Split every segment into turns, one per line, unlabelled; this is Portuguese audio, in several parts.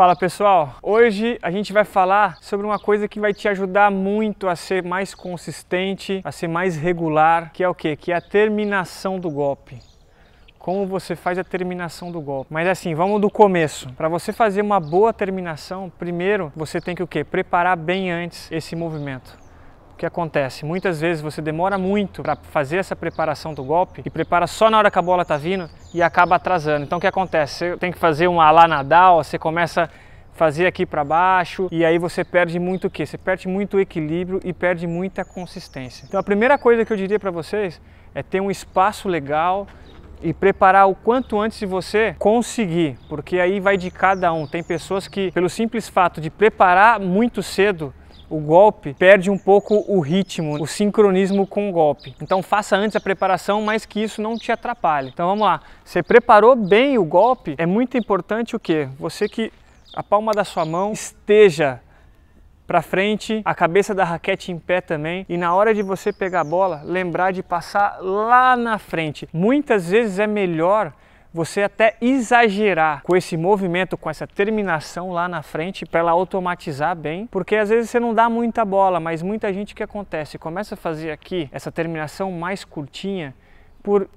Fala pessoal, hoje a gente vai falar sobre uma coisa que vai te ajudar muito a ser mais consistente, a ser mais regular, que é o que? Que é a terminação do golpe como você faz a terminação do golpe. Mas assim, vamos do começo. Para você fazer uma boa terminação, primeiro você tem que o que? Preparar bem antes esse movimento que acontece? Muitas vezes você demora muito para fazer essa preparação do golpe e prepara só na hora que a bola está vindo e acaba atrasando. Então o que acontece? Você tem que fazer um alá nadal, você começa fazer aqui para baixo e aí você perde muito o que? Você perde muito equilíbrio e perde muita consistência. Então a primeira coisa que eu diria para vocês é ter um espaço legal e preparar o quanto antes de você conseguir, porque aí vai de cada um. Tem pessoas que, pelo simples fato de preparar muito cedo, o golpe, perde um pouco o ritmo, o sincronismo com o golpe. Então faça antes a preparação, mas que isso não te atrapalhe. Então vamos lá. Você preparou bem o golpe, é muito importante o que? Você que a palma da sua mão esteja para frente, a cabeça da raquete em pé também. E na hora de você pegar a bola, lembrar de passar lá na frente. Muitas vezes é melhor você até exagerar com esse movimento, com essa terminação lá na frente, para ela automatizar bem, porque às vezes você não dá muita bola, mas muita gente que acontece começa a fazer aqui essa terminação mais curtinha por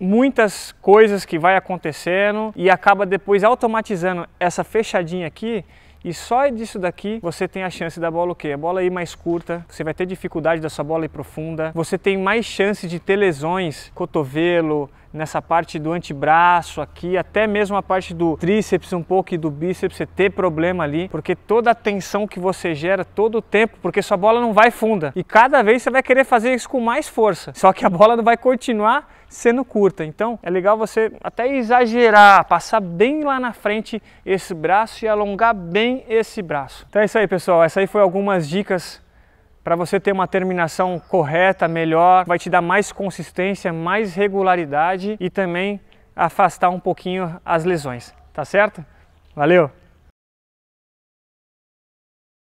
muitas coisas que vai acontecendo e acaba depois automatizando essa fechadinha aqui e só disso daqui você tem a chance da bola o quê? A bola ir mais curta, você vai ter dificuldade da sua bola ir profunda, você tem mais chance de ter lesões, cotovelo, nessa parte do antebraço aqui, até mesmo a parte do tríceps um pouco e do bíceps, você ter problema ali, porque toda a tensão que você gera todo o tempo, porque sua bola não vai funda. E cada vez você vai querer fazer isso com mais força. Só que a bola não vai continuar sendo curta. Então é legal você até exagerar, passar bem lá na frente esse braço e alongar bem esse braço. Então é isso aí, pessoal. Essa aí foi algumas dicas para você ter uma terminação correta, melhor, vai te dar mais consistência, mais regularidade e também afastar um pouquinho as lesões, tá certo? Valeu!